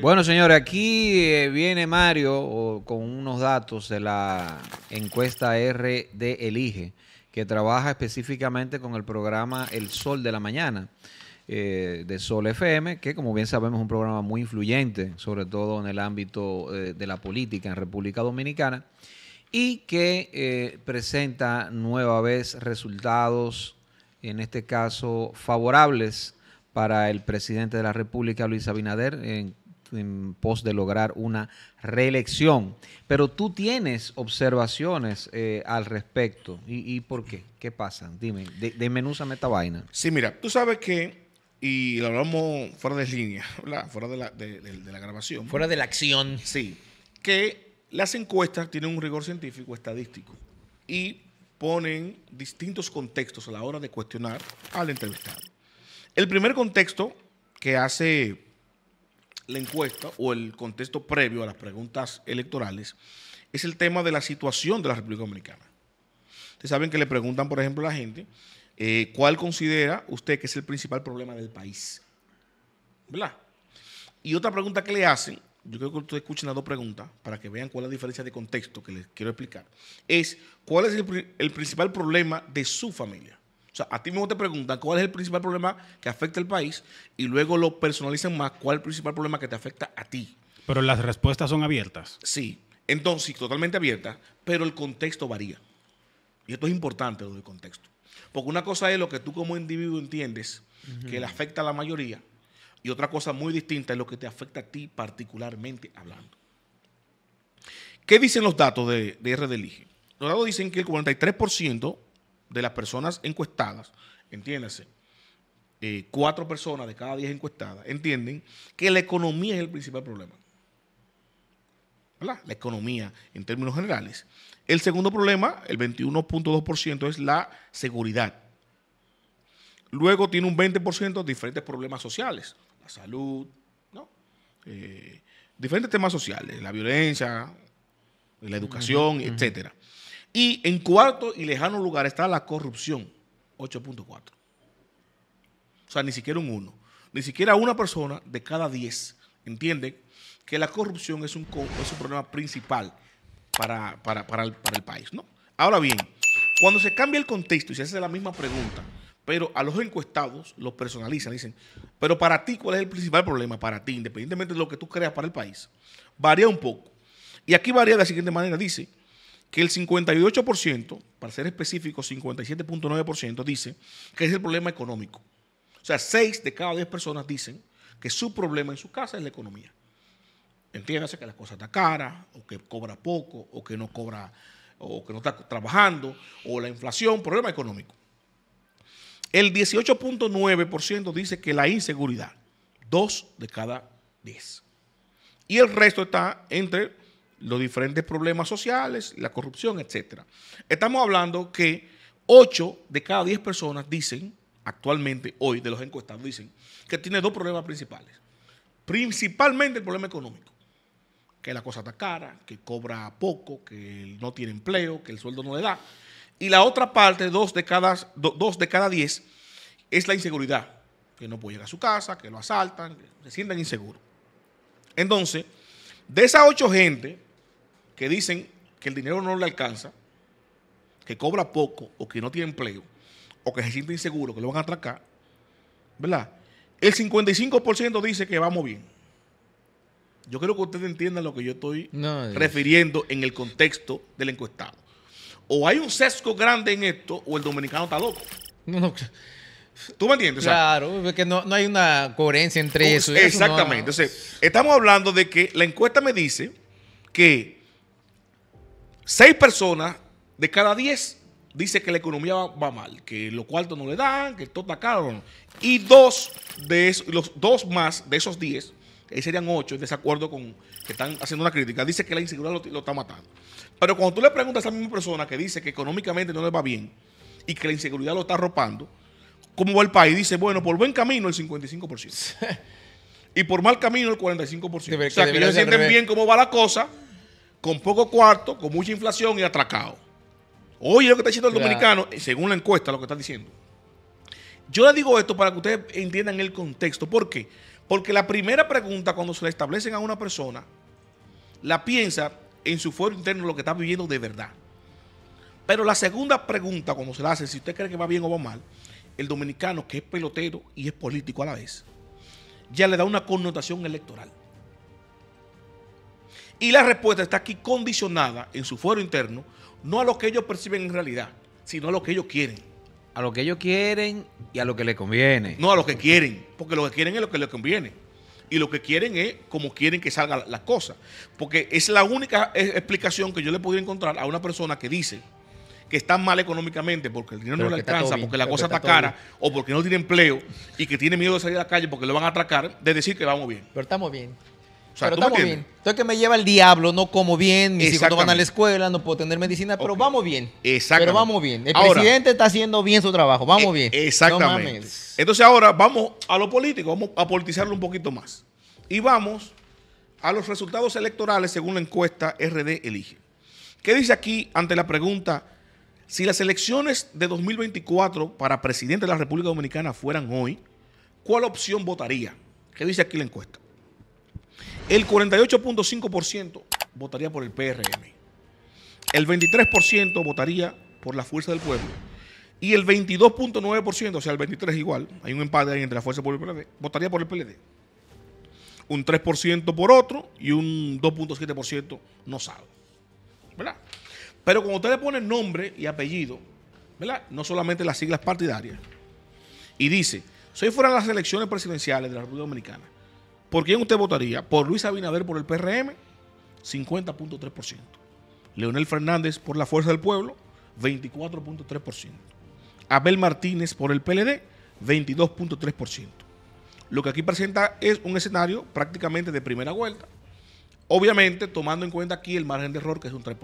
Bueno, señores, aquí eh, viene Mario con unos datos de la encuesta R Elige, que trabaja específicamente con el programa El Sol de la Mañana. Eh, de Sol FM, que como bien sabemos es un programa muy influyente, sobre todo en el ámbito eh, de la política en República Dominicana, y que presenta nueva vez resultados, en este caso favorables para el presidente de la República, Luis Abinader, en en pos de lograr una reelección. Pero tú tienes observaciones eh, al respecto. ¿Y, por qué? ¿Qué pasa? Dime, de, desmenúzame esta vaina. Sí, mira, tú sabes que, y lo hablamos fuera de línea, fuera de la, de la grabación. Fuera de la acción. Sí, que las encuestas tienen un rigor científico estadístico y ponen distintos contextos a la hora de cuestionar al entrevistado. El primer contexto que hace la encuesta o el contexto previo a las preguntas electorales es el tema de la situación de la República Dominicana. Ustedes saben que le preguntan, por ejemplo, a la gente eh, cuál considera usted que es el principal problema del país. ¿Verdad? Y otra pregunta que le hacen, yo creo que ustedes escuchen las dos preguntas para que vean cuál es la diferencia de contexto que les quiero explicar, es cuál es el principal problema de su familia. O sea, a ti mismo te preguntan cuál es el principal problema que afecta al país y luego lo personalizan más cuál es el principal problema que te afecta a ti. Pero las respuestas son abiertas. Sí, entonces totalmente abiertas, pero el contexto varía. Y esto es importante lo del contexto. Porque una cosa es lo que tú como individuo entiendes que le afecta a la mayoría y otra cosa muy distinta es lo que te afecta a ti particularmente hablando. ¿Qué dicen los datos de, de RDLIGE? Los datos dicen que el 43% de las personas encuestadas, entiéndase, eh, cuatro personas de cada diez encuestadas entienden que la economía es el principal problema. ¿Verdad? La economía en términos generales. El segundo problema, el 21.2%, es la seguridad. Luego tiene un 20% diferentes problemas sociales, la salud, ¿no? Eh, diferentes temas sociales, la violencia, la educación, etc. etcétera. Y en cuarto y lejano lugar está la corrupción, 8.4. O sea, ni siquiera un uno. Ni siquiera una persona de cada 10 entiende que la corrupción es un, problema principal para, el, país. ¿no? Ahora bien, cuando se cambia el contexto y se hace la misma pregunta, pero a los encuestados los personalizan, dicen, pero para ti, ¿cuál es el principal problema? Para ti, independientemente de lo que tú creas para el país, varía un poco. Y aquí varía de la siguiente manera, dice, que el 58%, para ser específico, 57.9%, dice que es el problema económico. O sea, 6 de cada 10 personas dicen que su problema en su casa es la economía. Entiéndase que las cosas están caras, o que cobra poco, o que no cobra, o que no está trabajando, o la inflación, problema económico. El 18.9% dice que la inseguridad, 2 de cada 10. Y el resto está entre los diferentes problemas sociales, la corrupción, etc. Estamos hablando que 8 de cada 10 personas dicen, actualmente, hoy, de los encuestados, dicen que tiene dos problemas principales. Principalmente el problema económico, que la cosa está cara, que cobra poco, que no tiene empleo, que el sueldo no le da. Y la otra parte, dos de cada, 10, diez, es la inseguridad, que no puede llegar a su casa, que lo asaltan, que se sienten inseguros. Entonces, de esas ocho gente, que dicen que el dinero no le alcanza, que cobra poco o que no tiene empleo o que se siente inseguro, que lo van a atracar, ¿verdad? El 55% dice que vamos bien. Yo creo que ustedes entiendan lo que yo estoy refiriendo en el contexto del encuestado. O hay un sesgo grande en esto o el dominicano está loco. ¿Tú me entiendes? claro, porque no, no, hay una coherencia entre eso. Y exactamente. Eso estamos hablando de que la encuesta me dice que seis personas de cada diez dice que la economía va, mal, que los cuartos no le dan, que todo está caro. Y dos, de los dos más de esos diez, ahí eh, serían ocho, en desacuerdo con que están haciendo una crítica, dice que la inseguridad lo, está matando. Pero cuando tú le preguntas a esa misma persona que dice que económicamente no le va bien y que la inseguridad lo está arropando, ¿cómo va el país? Dice, bueno, por buen camino el 55%. y por mal camino el 45%. o sea, que ellos se sienten bien cómo va la cosa con poco cuarto, con mucha inflación y atracado. Oye lo que está diciendo el dominicano, eh, según la encuesta, lo que está diciendo. Yo le digo esto para que ustedes entiendan el contexto. ¿Por qué? Porque la primera pregunta cuando se la establecen a una persona, la piensa en su fuero interno lo que está viviendo de verdad. Pero la segunda pregunta cuando se la hace, si usted cree que va bien o va mal, el dominicano que es pelotero y es político a la vez, ya le da una connotación electoral. Y la respuesta está aquí condicionada en su fuero interno, no a lo que ellos perciben en realidad, sino a lo que ellos quieren. A lo que ellos quieren y a lo que les conviene. No a lo que quieren, porque lo que quieren es lo que les conviene. Y lo que quieren es como quieren que salgan las cosas. Porque es la única explicación que yo le podría encontrar a una persona que dice que está mal económicamente porque el dinero no le alcanza, porque la cosa está, cara o porque no tiene empleo y que tiene miedo de salir a la calle porque lo van a atracar, de decir que vamos bien. Pero estamos bien pero estamos bien. Entonces que me lleva el diablo, no como bien, mis hijos van a la escuela, no puedo tener medicina, pero vamos bien. Exacto. Pero vamos bien. El presidente está haciendo bien su trabajo, vamos eh, bien. Exactamente. Entonces ahora vamos a lo político, vamos a politizarlo un poquito más. Y vamos a los resultados electorales según la encuesta RD Elige. ¿Qué dice aquí ante la pregunta si las elecciones de 2024 para presidente de la República Dominicana fueran hoy, ¿cuál opción votaría? ¿Qué dice aquí la encuesta? El 48.5% votaría por el PRM. El 23% votaría por la Fuerza del Pueblo. Y el 22.9%, o sea, el 23 igual, hay un empate ahí entre la Fuerza del Pueblo y el PLD, votaría por el PLD. Un 3% por otro y un 2.7% no sabe. ¿Verdad? Pero cuando usted le pone nombre y apellido, ¿verdad? No solamente las siglas partidarias, y dice, si fuera de las elecciones presidenciales de la República Dominicana, ¿Por quién usted votaría? Por Luis Abinader por el PRM, 50.3%. Leonel Fernández por la Fuerza del Pueblo, 24.3%. Abel Martínez por el PLD, 22.3%. Lo que aquí presenta es un escenario prácticamente de primera vuelta, obviamente tomando en cuenta aquí el margen de error que es un 3%.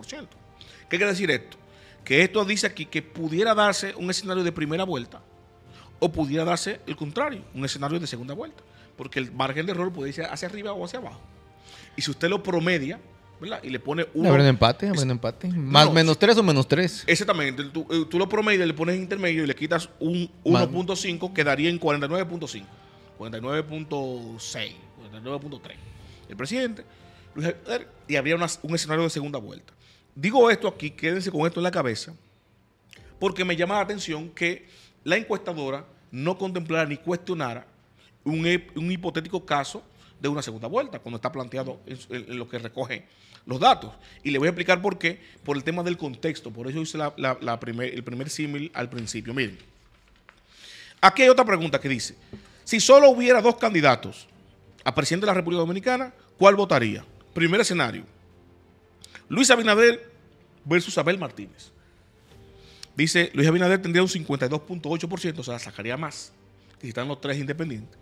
¿Qué quiere decir esto? Que esto dice aquí que pudiera darse un escenario de primera vuelta o pudiera darse el contrario, un escenario de segunda vuelta porque el margen de error puede ser hacia arriba o hacia abajo. Y si usted lo promedia, ¿verdad? Y le pone uno. un empate, un empate. Más menos tres o menos tres. Exactamente. Tú, eh, tú lo promedias, le pones intermedio y le quitas un 1.5, quedaría en 49.5, 49.6, 49.3. El presidente, Luis y habría un escenario de segunda vuelta. Digo esto aquí, quédense con esto en la cabeza, porque me llama la atención que la encuestadora no contemplara ni cuestionara un, hipotético caso de una segunda vuelta, cuando está planteado en, lo que recoge los datos. Y le voy a explicar por qué, por el tema del contexto. Por eso hice el primer símil al principio. Miren, aquí hay otra pregunta que dice, si solo hubiera dos candidatos a presidente de la República Dominicana, ¿cuál votaría? Primer escenario, Luis Abinader versus Abel Martínez. Dice, Luis Abinader tendría un 52.8%, o sea, sacaría más, que si están los tres independientes.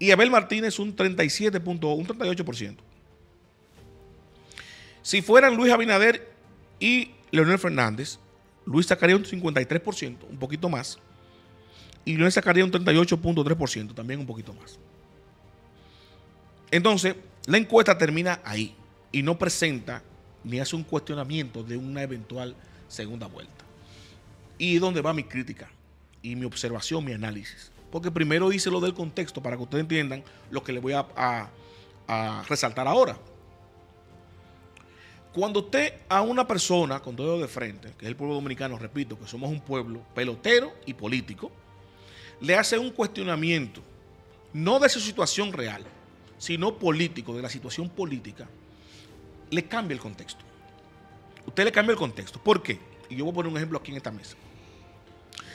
Y Abel Martínez un 37.1, un 38%. Si fueran Luis Abinader y Leonel Fernández, Luis sacaría un 53%, un poquito más. Y Leonel sacaría un 38.3%, también un poquito más. Entonces, la encuesta termina ahí y no presenta ni hace un cuestionamiento de una eventual segunda vuelta. Y donde va mi crítica y mi observación, mi análisis porque primero hice lo del contexto para que ustedes entiendan lo que les voy a, resaltar ahora. Cuando usted a una persona con todo de frente, que es el pueblo dominicano, repito, que somos un pueblo pelotero y político, le hace un cuestionamiento, no de su situación real, sino político, de la situación política, le cambia el contexto. Usted le cambia el contexto. ¿Por qué? Y yo voy a poner un ejemplo aquí en esta mesa.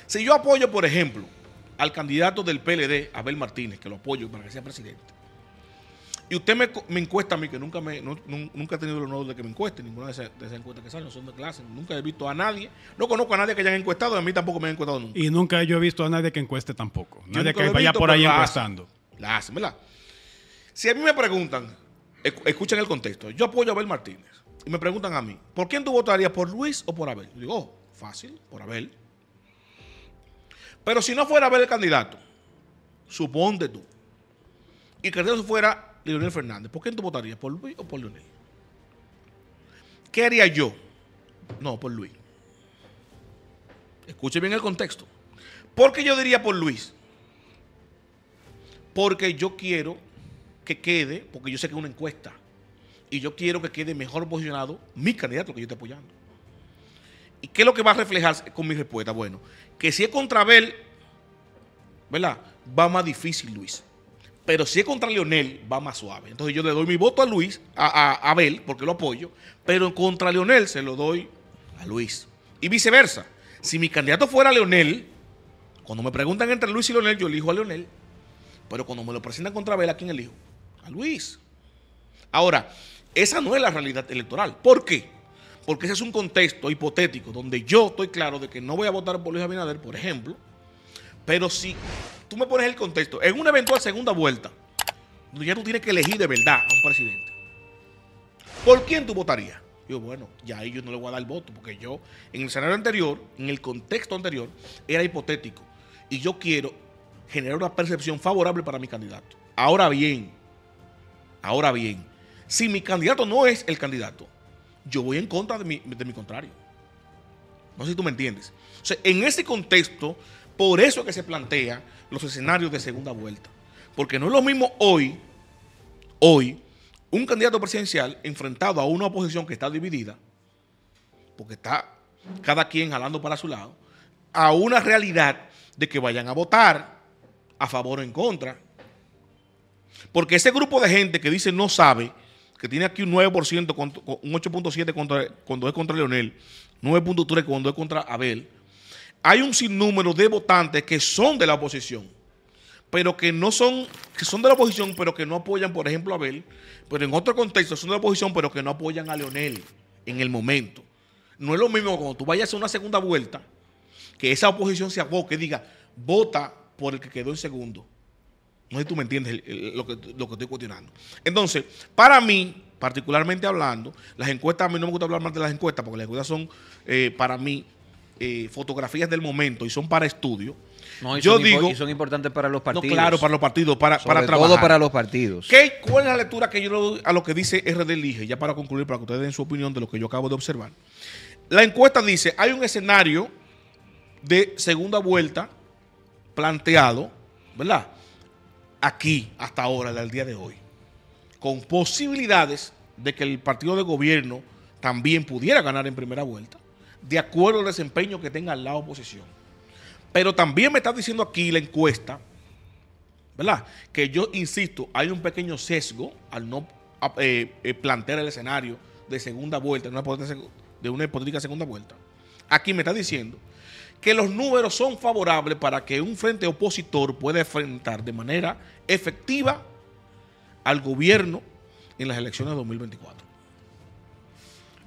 Si yo apoyo, por ejemplo, al candidato del PLD, Abel Martínez, que lo apoyo para que sea presidente, y usted me, encuesta a mí, que nunca, me, nunca he tenido el honor de que me encueste, ninguna de esas, encuestas que salen, no son de clase, nunca he visto a nadie, no conozco a nadie que hayan encuestado, a mí tampoco me han encuestado nunca. Y nunca yo he visto a nadie que encueste tampoco, nadie que vaya por ahí la encuestando. La Si a mí me preguntan, escuchen el contexto, yo apoyo a Abel Martínez, y me preguntan a mí, ¿por quién tú votarías, por Luis o por Abel? Yo digo, oh, fácil, por Abel. Pero si no fuera a ver el candidato, suponte tú, y que eso fuera Leonel Fernández, ¿por quién tú votarías? ¿Por Luis o por Leonel? ¿Qué haría yo? No, por Luis. Escuche bien el contexto. ¿Por qué yo diría por Luis? Porque yo quiero que quede, porque yo sé que es una encuesta, y yo quiero que quede mejor posicionado mi candidato que yo estoy apoyando. ¿Y qué es lo que va a reflejar con mi respuesta? Bueno, que si es contra Abel, ¿verdad? Va más difícil, Luis. Pero si es contra Leonel, va más suave. Entonces yo le doy mi voto a Luis, a, Abel, porque lo apoyo, pero contra Leonel se lo doy a Luis. Y viceversa. Si mi candidato fuera Leonel, cuando me preguntan entre Luis y Leonel, yo elijo a Leonel. Pero cuando me lo presentan contra Abel, ¿a quién elijo? A Luis. Ahora, esa no es la realidad electoral. ¿Por qué? porque ese es un contexto hipotético donde yo estoy claro de que no voy a votar por Luis Abinader, por ejemplo, pero si tú me pones el contexto, en una eventual segunda vuelta, donde ya tú tienes que elegir de verdad a un presidente, ¿por quién tú votarías? Yo, bueno, ya ahí yo no le voy a dar el voto, porque yo, en el escenario anterior, en el contexto anterior, era hipotético. Y yo quiero generar una percepción favorable para mi candidato. Ahora bien, ahora bien, si mi candidato no es el candidato, yo voy en contra de mi, contrario. No sé si tú me entiendes. en ese contexto, por eso es que se plantean los escenarios de segunda vuelta. Porque no es lo mismo hoy, hoy, un candidato presidencial enfrentado a una oposición que está dividida, porque está cada quien jalando para su lado, a una realidad de que vayan a votar a favor o en contra. Porque ese grupo de gente que dice no sabe, que tiene aquí un 9%, un 8.7 cuando es contra Leonel, 9.3 cuando es contra Abel, hay un sinnúmero de votantes que son de la oposición, pero que no son, que son de la oposición, pero que no apoyan, por ejemplo, a Abel, pero en otro contexto son de la oposición, pero que no apoyan a Leonel en el momento. No es lo mismo cuando tú vayas a una segunda vuelta, que esa oposición se aboque y diga, vota por el que quedó en segundo. No sé si tú me entiendes lo que, estoy cuestionando. Entonces, para mí, particularmente hablando, las encuestas, a mí no me gusta hablar más de las encuestas, porque las encuestas son, eh, para mí, eh, fotografías del momento y son para estudio. No, y Yo son digo, son importantes para los partidos. No, claro, para los partidos, para, para trabajar. Todo para los partidos. ¿Qué, ¿Cuál es la lectura que yo le doy a lo que dice RD Ya para concluir, para que ustedes den su opinión de lo que yo acabo de observar. La encuesta dice, hay un escenario de segunda vuelta planteado, ¿verdad? aquí hasta ahora, al día de hoy, con posibilidades de que el partido de gobierno también pudiera ganar en primera vuelta, de acuerdo al desempeño que tenga la oposición. Pero también me está diciendo aquí la encuesta, ¿verdad? Que yo insisto, hay un pequeño sesgo al no eh, eh, plantear el escenario de segunda vuelta, de una hipotética segunda vuelta. Aquí me está diciendo que los números son favorables para que un frente opositor pueda enfrentar de manera efectiva al gobierno en las elecciones de 2024.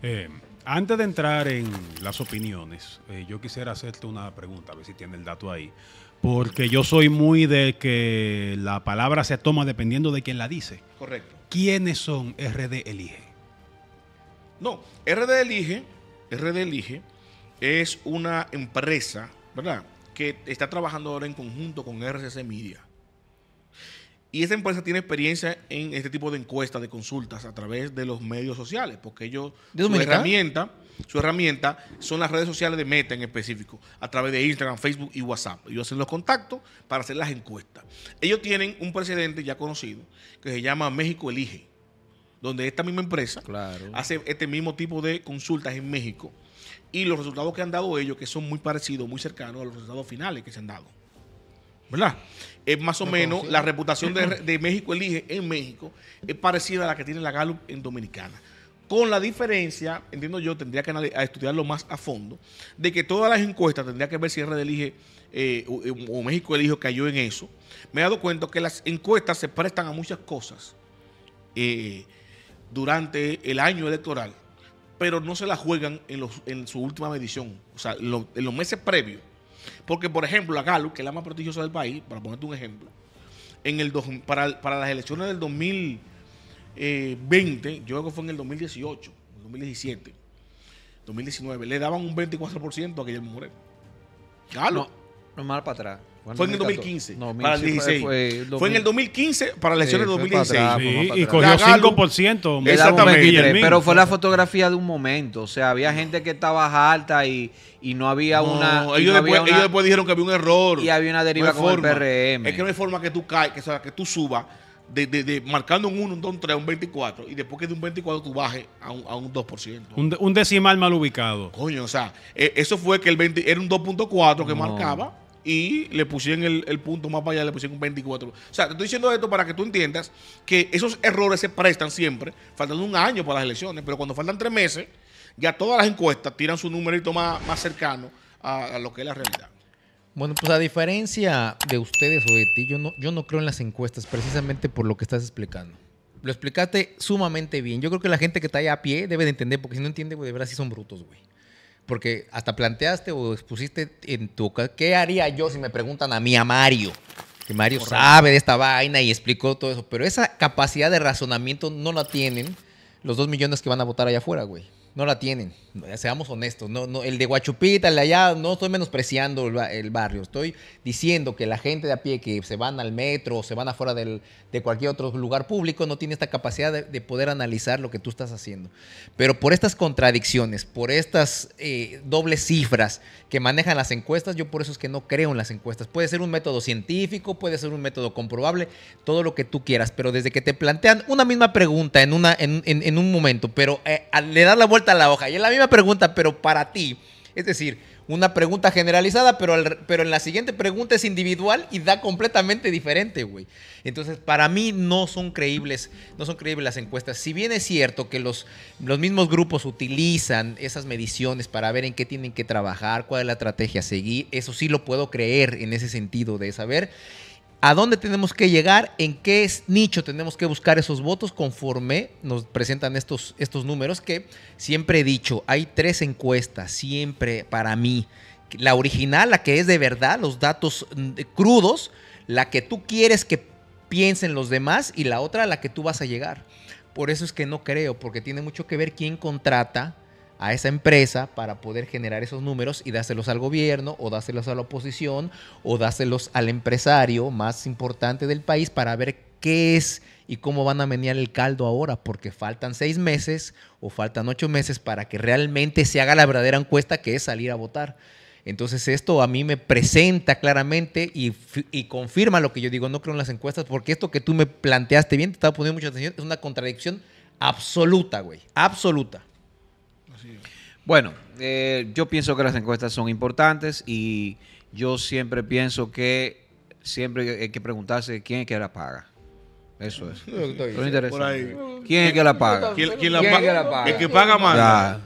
Eh, antes de entrar en las opiniones, eh, yo quisiera hacerte una pregunta, a ver si tiene el dato ahí, porque yo soy muy de que la palabra se toma dependiendo de quién la dice. Correcto. ¿Quiénes son RD Elige? No, RD Elige, RD Elige es una empresa, ¿verdad? Que está trabajando ahora en conjunto con RCC Media. Y esa empresa tiene experiencia en este tipo de encuestas, de consultas a través de los medios sociales, porque ellos, ¿De su herramienta, su herramienta son las redes sociales de Meta en específico, a través de Instagram, Facebook y WhatsApp. Ellos hacen los contactos para hacer las encuestas. Ellos tienen un precedente ya conocido que se llama México Elige, donde esta misma empresa hace este mismo tipo de consultas en México y los resultados que han dado ellos, que son muy parecidos, muy cercanos a los resultados finales que se han dado. ¿Verdad? Es más o menos la reputación de, México Elige en México es parecida a la que tiene la Gallup en Dominicana. Con la diferencia, entiendo yo, tendría que estudiarlo más a fondo, de que todas las encuestas tendría que ver si RD elige eh, o, México elige cayó en eso. Me he dado cuenta que las encuestas se prestan a muchas cosas eh, durante el año electoral pero no se la juegan en, los, en su última medición, o sea, en los, meses previos. Porque, por ejemplo, la Galo, que es la más prestigiosa del país, para ponerte un ejemplo, en el para, las elecciones del 2020, eh, yo creo que fue en el 2018, 2017, 2019, le daban un 24% a Guillermo Moreno. Galo normal para atrás. Fue en el 2015. para el Fue, en el 2015 para la elección del 2016. y cogió 5%. Exactamente. pero fue la fotografía de un momento. O sea, había gente que estaba alta y, y no había una. Ellos, después, dijeron que había un error. Y había una deriva con el PRM. Es que no hay forma que tú que, que tú subas. De, de, de, marcando un 1, un 2, un 3, un 24, y después que de un 24 tú bajes a un, a un 2%. Un, un, decimal mal ubicado. Coño, o sea, e, eso fue que el era un 2.4 que marcaba y le pusieron el, punto más para allá, le pusieron un 24. O sea, te estoy diciendo esto para que tú entiendas que esos errores se prestan siempre, faltando un año para las elecciones, pero cuando faltan tres meses, ya todas las encuestas tiran su numerito más, más cercano a, lo que es la realidad. Bueno, pues a diferencia de ustedes o de ti, yo no, yo no creo en las encuestas, precisamente por lo que estás explicando. Lo explicaste sumamente bien. Yo creo que la gente que está allá a pie debe de entender, porque si no entiende, güey, de verdad sí son brutos, güey porque hasta planteaste o expusiste en tu... ¿Qué haría yo si me preguntan a mí, a Mario? Que Mario sabe de esta vaina y explicó todo eso, pero esa capacidad de razonamiento no la tienen los dos millones que van a votar allá afuera, güey no la tienen. Seamos honestos. No, no, el de Guachupita, el de allá, no estoy menospreciando el, barrio. Estoy diciendo que la gente de a pie que se van al metro o se van afuera de cualquier otro lugar público no tiene esta capacidad de, poder analizar lo que tú estás haciendo. Pero por estas contradicciones, por estas eh, dobles cifras que manejan las encuestas, yo por eso es que no creo en las encuestas. Puede ser un método científico, puede ser un método comprobable, todo lo que tú quieras. Pero desde que te plantean una misma pregunta en, una, en, un momento, pero eh, le da la vuelta la hoja. Y es la misma pregunta, pero para ti. Es decir, una pregunta generalizada, pero, pero en la siguiente pregunta es individual y da completamente diferente, güey. Entonces, para mí no son creíbles, no son creíbles las encuestas. Si bien es cierto que los, los mismos grupos utilizan esas mediciones para ver en qué tienen que trabajar, cuál es la estrategia a seguir, eso sí lo puedo creer en ese sentido de saber a dónde tenemos que llegar, en qué nicho tenemos que buscar esos votos conforme nos presentan estos, estos números que siempre he dicho, hay tres encuestas, siempre para mí. La original, la que es de verdad, los datos mm, crudos, la que tú quieres que piensen los demás y la otra a la que tú vas a llegar. Por eso es que no creo, porque tiene mucho que ver quién contrata, a esa empresa para poder generar esos números y dárselos al gobierno o dárselos a la oposición o dárselos al empresario más importante del país para ver qué es y cómo van a menear el caldo ahora, porque faltan seis meses o faltan ocho meses para que realmente se haga la verdadera encuesta que es salir a votar. Entonces esto a mí me presenta claramente y, y, confirma lo que yo digo, no creo en las encuestas, porque esto que tú me planteaste bien, te estaba poniendo mucha atención, es una contradicción absoluta, güey, absoluta. Bueno, eh, yo pienso que las encuestas son importantes y yo siempre pienso que siempre hay que preguntarse quién es que la paga. Eso es. ¿Quién es que la paga? El que paga manda.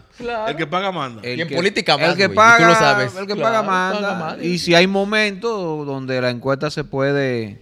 El que paga manda. en política manda. El que paga, tú lo sabes. El que paga manda. y si hay momentos donde la encuesta se puede,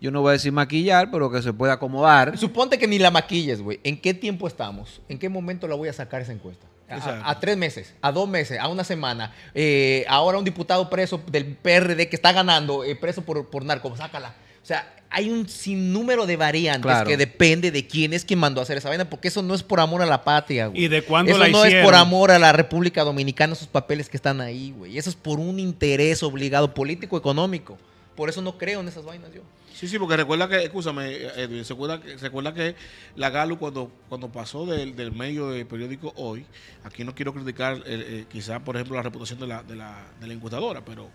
yo no voy a decir maquillar, pero que se puede acomodar. Suponte que ni la maquilles, güey. ¿En qué tiempo estamos? ¿En qué momento la voy a sacar esa encuesta? A, tres meses, a dos meses, a una semana. Eh, ahora un diputado preso del PRD que está ganando, eh, preso por, por narco, sácala. O sea, hay un sinnúmero de variantes que depende de quién es quien mandó a hacer esa vaina, porque eso no es por amor a la patria, güey. ¿Y de cuándo eso no es por amor a la República Dominicana, esos papeles que están ahí, güey. Eso es por un interés obligado político, económico. Por eso no creo en esas vainas yo. Sí, sí, porque recuerda que, escúchame, Edwin, recuerda, recuerda que la Galo cuando, cuando pasó del, medio del periódico hoy, aquí no quiero criticar eh, eh, quizás, por ejemplo, la reputación de la, de encuestadora, pero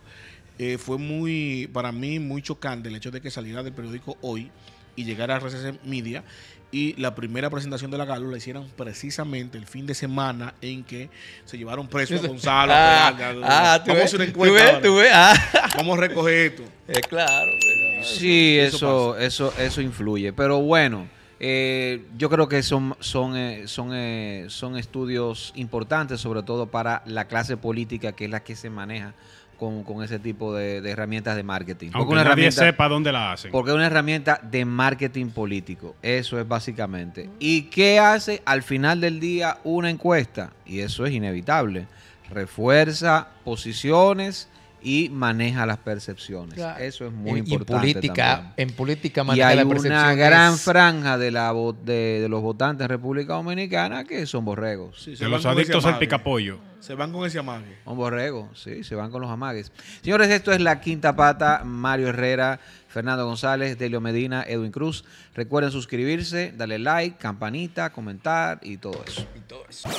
eh, fue muy, para mí, muy chocante el hecho de que saliera del periódico hoy y llegara a RCC Media y la primera presentación de la Galo la hicieron precisamente el fin de semana en que se llevaron presos a ah, Gonzalo. Ah, ah, Vamos a Tú ah. Vamos a recoger esto. Es claro, pero. Pues. Sí, eso, eso, eso, influye. Pero bueno, eh, yo creo que son, son, eh, son, eh, son estudios importantes, sobre todo para la clase política, que es la que se maneja con, ese tipo de, herramientas de marketing. una nadie sepa dónde la hacen. Porque es una herramienta de marketing político. Eso es básicamente. ¿Y qué hace al final del día una encuesta? Y eso es inevitable. Refuerza posiciones y maneja las percepciones. Eso es muy importante. Y en política, en política hay Una gran franja de, la, de, los votantes en República Dominicana que son borregos. de los adictos al picapollo. Se van con ese amague. Son borregos, sí, se van con los amagues. Señores, esto es la quinta pata. Mario Herrera, Fernando González, Delio Medina, Edwin Cruz. Recuerden suscribirse, darle like, campanita, comentar y todo eso. Y todo eso.